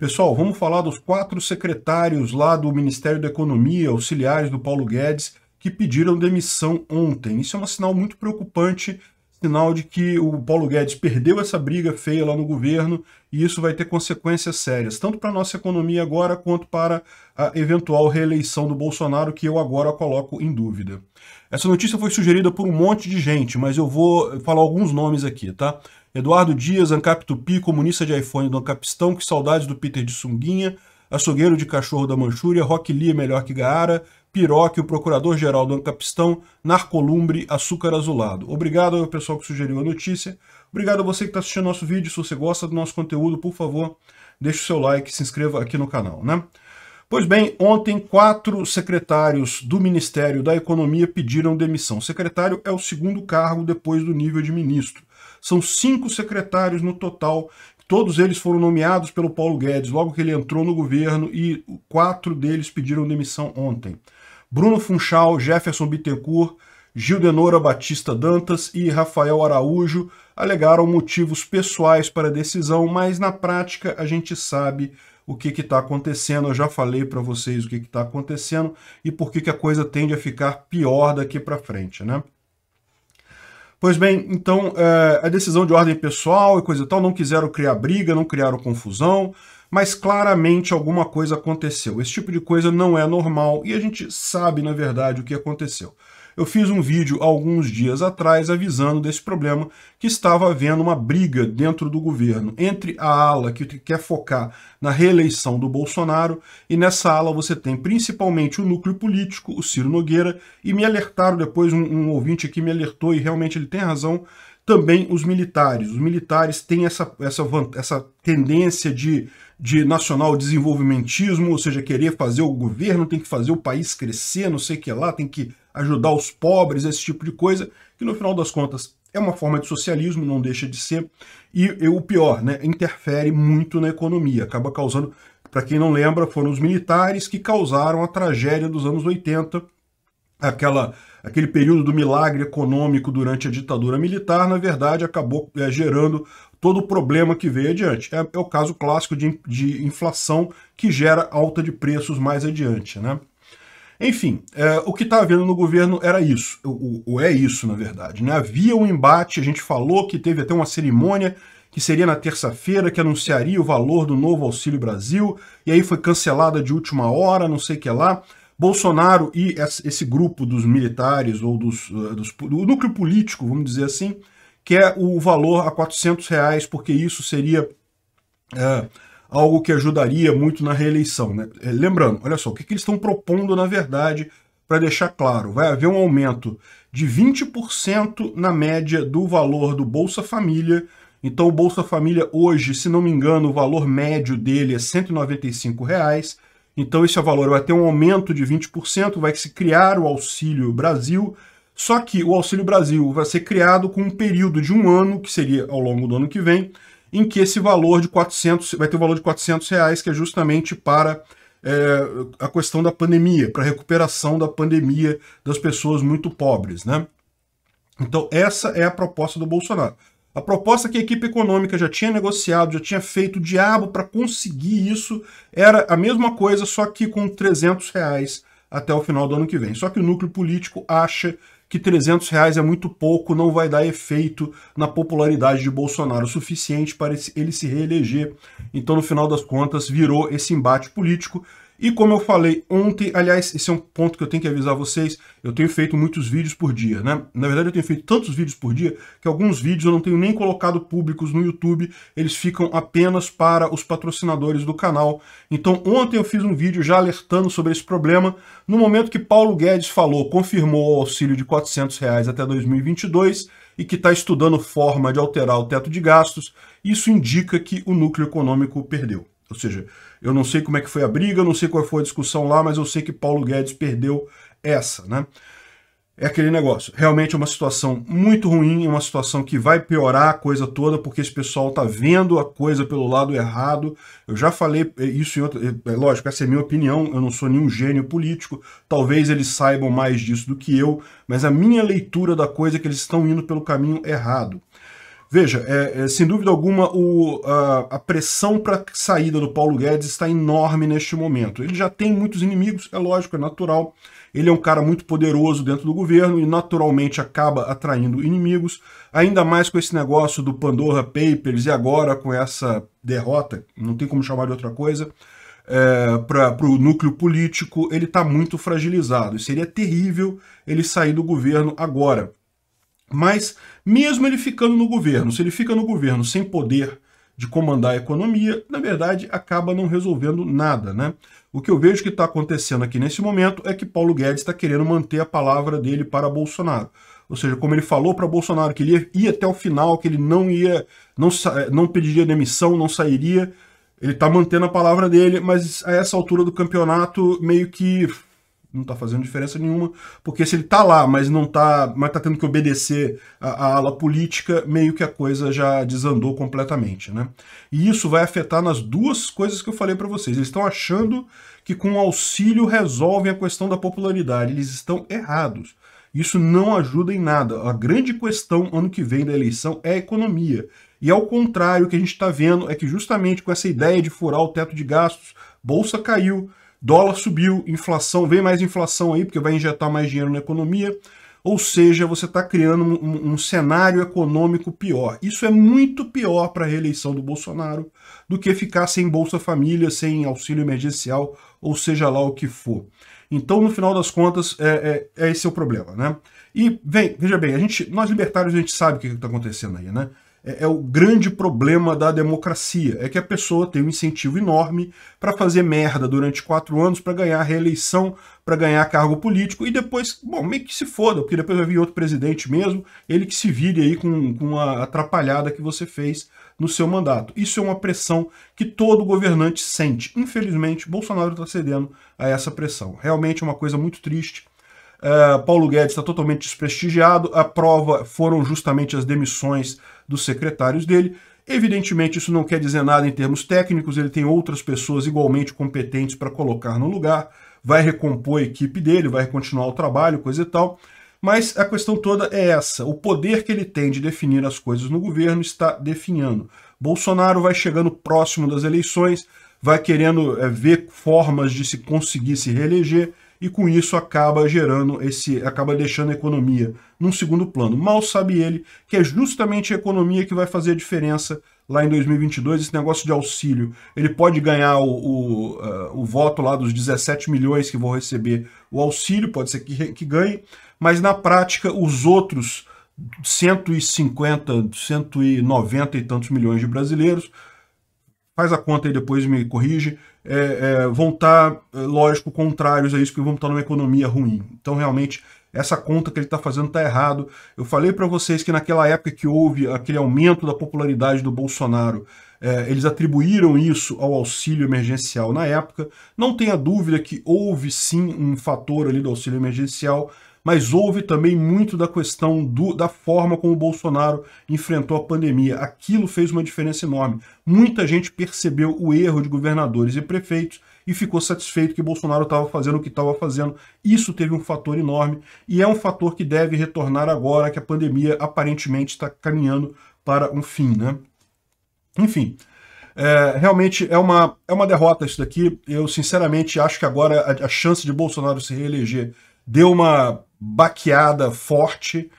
Pessoal, vamos falar dos quatro secretários lá do Ministério da Economia, auxiliares do Paulo Guedes, que pediram demissão ontem. Isso é um sinal muito preocupante, sinal de que o Paulo Guedes perdeu essa briga feia lá no governo e isso vai ter consequências sérias, tanto para a nossa economia agora quanto para a eventual reeleição do Bolsonaro, que eu agora coloco em dúvida. Essa notícia foi sugerida por um monte de gente, mas eu vou falar alguns nomes aqui, tá? Eduardo Dias, Ancap Tupi, comunista de iPhone do Ancapistão, que saudades do Peter de Sunguinha, açougueiro de cachorro da Manchúria, Rock Lee é melhor que Gaara, Piroque, o procurador-geral do Ancapistão, Narcolumbre, Açúcar Azulado. Obrigado ao pessoal que sugeriu a notícia. Obrigado a você que está assistindo nosso vídeo. Se você gosta do nosso conteúdo, por favor, deixe o seu like, se inscreva aqui no canal, né? Pois bem, ontem quatro secretários do Ministério da Economia pediram demissão. secretário é o segundo cargo depois do nível de ministro. São cinco secretários no total. Todos eles foram nomeados pelo Paulo Guedes logo que ele entrou no governo e quatro deles pediram demissão ontem. Bruno Funchal, Jefferson Bittencourt, Gil Denora Batista Dantas e Rafael Araújo alegaram motivos pessoais para a decisão, mas na prática a gente sabe o que está acontecendo. Eu já falei para vocês o que está acontecendo e por que, que a coisa tende a ficar pior daqui para frente, né? Pois bem, então é, a decisão de ordem pessoal e coisa e tal, não quiseram criar briga, não criaram confusão, mas claramente alguma coisa aconteceu. Esse tipo de coisa não é normal e a gente sabe, na verdade, o que aconteceu eu fiz um vídeo alguns dias atrás avisando desse problema que estava havendo uma briga dentro do governo entre a ala que quer focar na reeleição do Bolsonaro e nessa ala você tem principalmente o núcleo político, o Ciro Nogueira, e me alertaram depois, um, um ouvinte aqui me alertou e realmente ele tem razão, também os militares. Os militares têm essa, essa, essa tendência de, de nacional desenvolvimentismo, ou seja, querer fazer o governo, tem que fazer o país crescer, não sei o que lá, tem que ajudar os pobres, esse tipo de coisa, que no final das contas é uma forma de socialismo, não deixa de ser, e, e o pior, né, interfere muito na economia, acaba causando, para quem não lembra, foram os militares que causaram a tragédia dos anos 80, aquela, aquele período do milagre econômico durante a ditadura militar, na verdade, acabou é, gerando todo o problema que veio adiante. É, é o caso clássico de, de, inflação que gera alta de preços mais adiante. Né? Enfim, é, o que está havendo no governo era isso, ou é isso, na verdade. Né? Havia um embate, a gente falou que teve até uma cerimônia que seria na terça-feira, que anunciaria o valor do novo Auxílio Brasil, e aí foi cancelada de última hora, não sei o que lá. Bolsonaro e esse grupo dos militares, ou dos, eh, dos, do núcleo político, vamos dizer assim, quer o valor a 400 reais, porque isso seria é, algo que ajudaria muito na reeleição. Né? É, lembrando, olha só, o que, que eles estão propondo na verdade, para deixar claro, vai haver um aumento de 20% na média do valor do Bolsa Família. Então o Bolsa Família hoje, se não me engano, o valor médio dele é R$ 195,00, Reais, então esse é valor vai ter um aumento de 20%, vai se criar o Auxílio Brasil, só que o Auxílio Brasil vai ser criado com um período de um ano, que seria ao longo do ano que vem, em que esse valor de 400, vai ter o um valor de 400 reais, que é justamente para é, a questão da pandemia, para a recuperação da pandemia das pessoas muito pobres, né? Então essa é a proposta do Bolsonaro. A proposta que a equipe econômica já tinha negociado, já tinha feito o diabo para conseguir isso, era a mesma coisa, só que com 300 reais até o final do ano que vem. Só que o núcleo político acha que 300 reais é muito pouco, não vai dar efeito na popularidade de Bolsonaro suficiente para ele se reeleger. Então, no final das contas, virou esse embate político e como eu falei ontem, aliás, esse é um ponto que eu tenho que avisar vocês, eu tenho feito muitos vídeos por dia, né? Na verdade, eu tenho feito tantos vídeos por dia que alguns vídeos eu não tenho nem colocado públicos no YouTube, eles ficam apenas para os patrocinadores do canal. Então, ontem eu fiz um vídeo já alertando sobre esse problema. No momento que Paulo Guedes falou, confirmou o auxílio de R$ 400 reais até 2022 e que está estudando forma de alterar o teto de gastos, isso indica que o núcleo econômico perdeu. Ou seja, eu não sei como é que foi a briga, não sei qual foi a discussão lá, mas eu sei que Paulo Guedes perdeu essa, né? É aquele negócio. Realmente é uma situação muito ruim, é uma situação que vai piorar a coisa toda, porque esse pessoal tá vendo a coisa pelo lado errado. Eu já falei isso em outra. É lógico, essa é minha opinião, eu não sou nenhum gênio político, talvez eles saibam mais disso do que eu, mas a minha leitura da coisa é que eles estão indo pelo caminho errado. Veja, é, é, sem dúvida alguma, o, a, a pressão para saída do Paulo Guedes está enorme neste momento. Ele já tem muitos inimigos, é lógico, é natural. Ele é um cara muito poderoso dentro do governo e naturalmente acaba atraindo inimigos, ainda mais com esse negócio do Pandora Papers e agora com essa derrota, não tem como chamar de outra coisa, é, para o núcleo político, ele está muito fragilizado. E seria terrível ele sair do governo agora. Mas, mesmo ele ficando no governo, se ele fica no governo sem poder de comandar a economia, na verdade, acaba não resolvendo nada, né? O que eu vejo que está acontecendo aqui nesse momento é que Paulo Guedes está querendo manter a palavra dele para Bolsonaro. Ou seja, como ele falou para Bolsonaro que ele ia, ia até o final, que ele não ia, não, não pediria demissão, não sairia, ele está mantendo a palavra dele, mas a essa altura do campeonato meio que não está fazendo diferença nenhuma, porque se ele está lá, mas não está, mas tá tendo que obedecer à ala política, meio que a coisa já desandou completamente, né? E isso vai afetar nas duas coisas que eu falei para vocês. Eles estão achando que com auxílio resolvem a questão da popularidade, eles estão errados. Isso não ajuda em nada. A grande questão ano que vem da eleição é a economia. E ao contrário, o que a gente está vendo é que justamente com essa ideia de furar o teto de gastos, bolsa caiu, Dólar subiu, inflação, vem mais inflação aí, porque vai injetar mais dinheiro na economia. Ou seja, você está criando um, um, cenário econômico pior. Isso é muito pior para a reeleição do Bolsonaro do que ficar sem Bolsa Família, sem auxílio emergencial, ou seja lá o que for. Então, no final das contas, é, é, é esse é o problema, né? E, vem, veja bem, a gente, nós libertários, a gente sabe o que está acontecendo aí, né? é, é o grande problema da democracia. É que a pessoa tem um incentivo enorme para fazer merda durante quatro anos, para ganhar reeleição, para ganhar cargo político, e depois, bom, meio que se foda, porque depois vai vir outro presidente mesmo, ele que se vire aí com, com a atrapalhada que você fez no seu mandato. Isso é uma pressão que todo governante sente. Infelizmente, Bolsonaro está cedendo a essa pressão. Realmente é uma coisa muito triste é, Paulo Guedes está totalmente desprestigiado. A prova foram justamente as demissões dos secretários dele. Evidentemente, isso não quer dizer nada em termos técnicos, ele tem outras pessoas igualmente competentes para colocar no lugar, vai recompor a equipe dele, vai continuar o trabalho, coisa e tal. Mas a questão toda é essa: o poder que ele tem de definir as coisas no governo está definhando. Bolsonaro vai chegando próximo das eleições, vai querendo é, ver formas de se conseguir se reeleger e com isso acaba gerando esse, acaba deixando a economia num segundo plano. Mal sabe ele que é justamente a economia que vai fazer a diferença lá em 2022, esse negócio de auxílio. Ele pode ganhar o, o, uh, o voto lá dos 17 milhões que vão receber o auxílio, pode ser que, que ganhe, mas na prática os outros 150, 190 e tantos milhões de brasileiros faz a conta aí depois me corrige, é, é, vão estar, tá, é, lógico, contrários a isso, porque vão estar tá numa economia ruim. Então, realmente, essa conta que ele está fazendo está errado. Eu falei para vocês que naquela época que houve aquele aumento da popularidade do Bolsonaro, é, eles atribuíram isso ao auxílio emergencial na época. Não tenha dúvida que houve sim um fator ali do auxílio emergencial, mas houve também muito da questão do, da forma como o Bolsonaro enfrentou a pandemia. Aquilo fez uma diferença enorme. Muita gente percebeu o erro de governadores e prefeitos e ficou satisfeito que Bolsonaro estava fazendo o que estava fazendo. Isso teve um fator enorme e é um fator que deve retornar agora que a pandemia aparentemente está caminhando para um fim, né? Enfim, é, realmente é uma, é uma derrota isso daqui. Eu sinceramente acho que agora a, a chance de Bolsonaro se reeleger deu uma baqueada forte.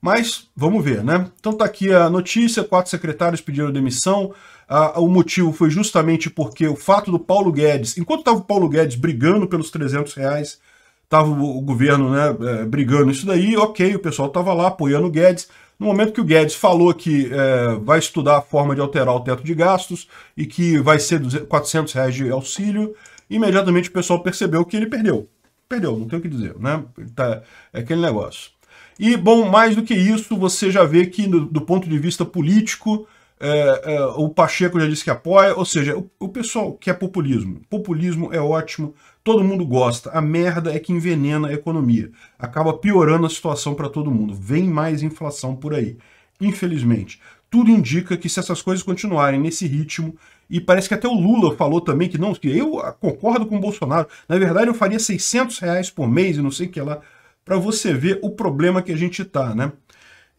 Mas vamos ver, né? Então tá aqui a notícia, quatro secretários pediram demissão. Ah, o motivo foi justamente porque o fato do Paulo Guedes, enquanto estava o Paulo Guedes brigando pelos 300 reais, estava o governo né, é, brigando isso daí, ok, o pessoal estava lá apoiando o Guedes. No momento que o Guedes falou que é, vai estudar a forma de alterar o teto de gastos e que vai ser 400 reais de auxílio, imediatamente o pessoal percebeu que ele perdeu perdeu, não tem o que dizer, né? Tá, é aquele negócio. E, bom, mais do que isso, você já vê que, do, do ponto de vista político, é, é, o Pacheco já disse que apoia, ou seja, o, o, pessoal quer populismo. Populismo é ótimo, todo mundo gosta. A merda é que envenena a economia. Acaba piorando a situação para todo mundo. Vem mais inflação por aí. Infelizmente. Tudo indica que se essas coisas continuarem nesse ritmo, e parece que até o Lula falou também que não, que eu concordo com o Bolsonaro. Na verdade, eu faria 600 reais por mês e não sei o que lá, para você ver o problema que a gente está, né?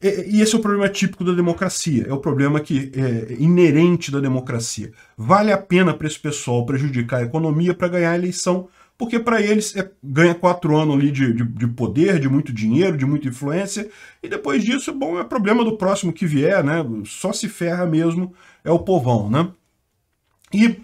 E esse é o problema típico da democracia, é o problema que é inerente da democracia. Vale a pena para esse pessoal prejudicar a economia para ganhar a eleição, porque para eles é, ganha quatro anos ali de, de, de, poder, de muito dinheiro, de muita influência, e depois disso, bom, é problema do próximo que vier, né? Só se ferra mesmo é o povão, né? E,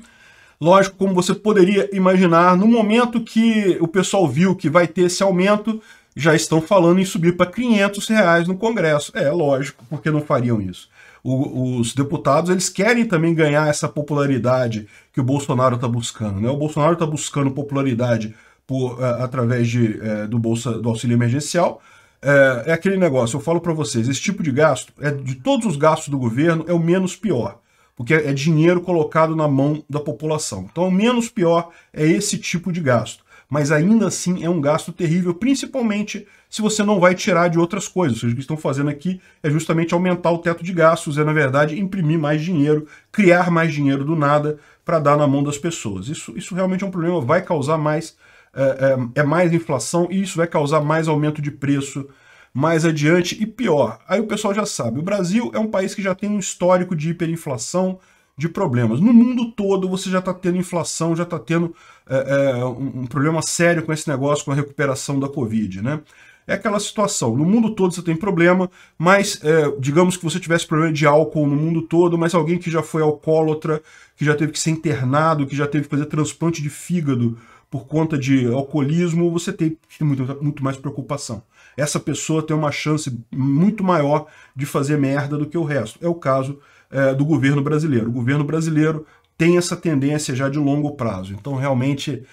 lógico, como você poderia imaginar, no momento que o pessoal viu que vai ter esse aumento, já estão falando em subir para 500 reais no Congresso. É lógico, porque não fariam isso. O, os deputados eles querem também ganhar essa popularidade que o Bolsonaro está buscando. Né? O Bolsonaro está buscando popularidade por, uh, através de, uh, do, bolsa, do auxílio emergencial. Uh, é aquele negócio, eu falo para vocês, esse tipo de gasto, é de todos os gastos do governo, é o menos pior porque é dinheiro colocado na mão da população. Então, o menos pior é esse tipo de gasto. Mas ainda assim é um gasto terrível, principalmente se você não vai tirar de outras coisas. o que estão fazendo aqui é justamente aumentar o teto de gastos, é na verdade imprimir mais dinheiro, criar mais dinheiro do nada para dar na mão das pessoas. Isso, isso realmente é um problema, vai causar mais, é, é, é mais inflação e isso vai causar mais aumento de preço mais adiante e pior. Aí o pessoal já sabe, o Brasil é um país que já tem um histórico de hiperinflação, de problemas. No mundo todo você já está tendo inflação, já está tendo é, é, um, um, problema sério com esse negócio, com a recuperação da Covid, né? É aquela situação. No mundo todo você tem problema, mas é, digamos que você tivesse problema de álcool no mundo todo, mas alguém que já foi alcoólatra, que já teve que ser internado, que já teve que fazer transplante de fígado por conta de alcoolismo, você tem, tem muito, muito mais preocupação essa pessoa tem uma chance muito maior de fazer merda do que o resto. É o caso é, do governo brasileiro. O governo brasileiro tem essa tendência já de longo prazo. Então, realmente,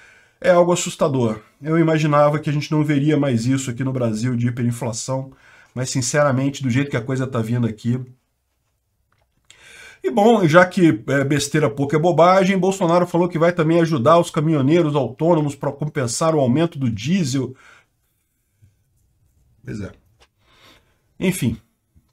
é algo assustador. Eu imaginava que a gente não veria mais isso aqui no Brasil de hiperinflação, mas, sinceramente, do jeito que a coisa está vindo aqui, e bom, já que é, besteira pouca é bobagem, Bolsonaro falou que vai também ajudar os caminhoneiros autônomos para compensar o aumento do diesel Pois é. Enfim,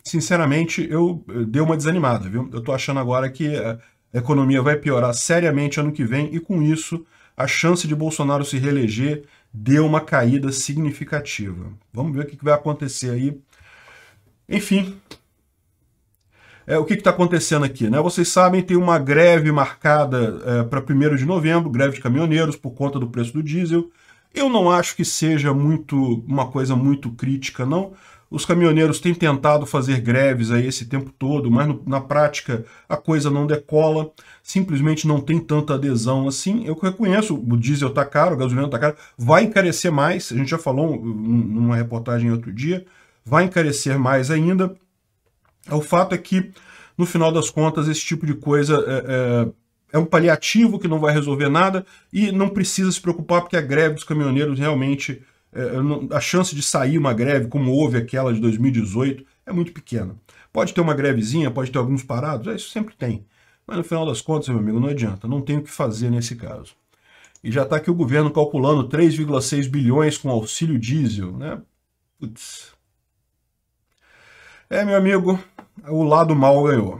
sinceramente, eu, eu dei uma desanimada, viu? Eu tô achando agora que eh, a economia vai piorar seriamente ano que vem e com isso a chance de Bolsonaro se reeleger deu uma caída significativa. Vamos ver o que vai acontecer aí. Enfim, é, o que está acontecendo aqui? Né? Vocês sabem, tem uma greve marcada é, para 1 de novembro, greve de caminhoneiros por conta do preço do diesel. Eu não acho que seja muito uma coisa muito crítica, não. Os caminhoneiros têm tentado fazer greves aí esse tempo todo, mas no, na prática a coisa não decola, simplesmente não tem tanta adesão assim. Eu reconheço, o diesel está caro, o gasolina está caro, vai encarecer mais, a gente já falou numa reportagem outro dia, vai encarecer mais ainda. O fato é que, no final das contas, esse tipo de coisa é, é, é um paliativo que não vai resolver nada e não precisa se preocupar porque a greve dos caminhoneiros realmente é, a chance de sair uma greve como houve aquela de 2018 é muito pequena. Pode ter uma grevezinha, pode ter alguns parados, é, isso sempre tem. Mas no final das contas, meu amigo, não adianta, não tem o que fazer nesse caso. E já está aqui o governo calculando 3,6 bilhões com auxílio diesel, né? Putz. É, meu amigo, o lado mal ganhou.